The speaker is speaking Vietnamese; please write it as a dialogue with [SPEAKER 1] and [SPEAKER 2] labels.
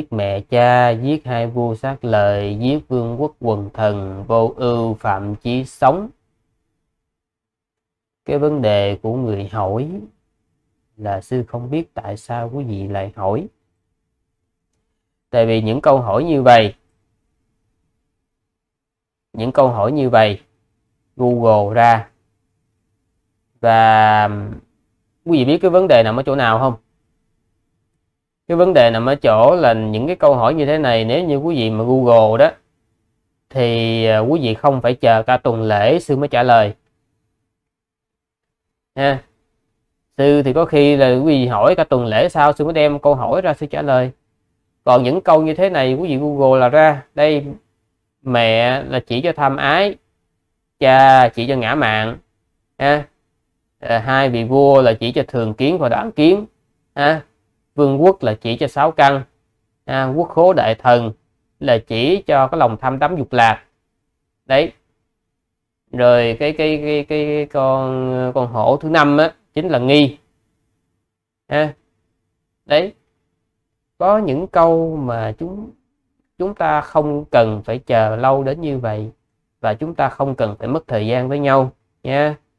[SPEAKER 1] giết mẹ cha, giết hai vua sát lời giết vương quốc quần thần, vô ưu, phạm chí sống. Cái vấn đề của người hỏi là sư không biết tại sao quý vị lại hỏi. Tại vì những câu hỏi như vậy, những câu hỏi như vậy, Google ra và quý vị biết cái vấn đề nằm ở chỗ nào không? cái vấn đề nằm ở chỗ là những cái câu hỏi như thế này nếu như quý vị mà google đó thì à, quý vị không phải chờ cả tuần lễ sư mới trả lời ha sư thì có khi là quý vị hỏi cả tuần lễ sau sư mới đem câu hỏi ra sư trả lời còn những câu như thế này quý vị google là ra đây mẹ là chỉ cho tham ái cha chỉ cho ngã mạng ha ờ, hai vị vua là chỉ cho thường kiến và đoán kiến ha vương quốc là chỉ cho sáu căn à, quốc khố đại thần là chỉ cho cái lòng tham đắm dục lạc đấy rồi cái cái cái cái, cái con con hổ thứ năm á chính là nghi ha đấy có những câu mà chúng chúng ta không cần phải chờ lâu đến như vậy và chúng ta không cần phải mất thời gian với nhau nha yeah.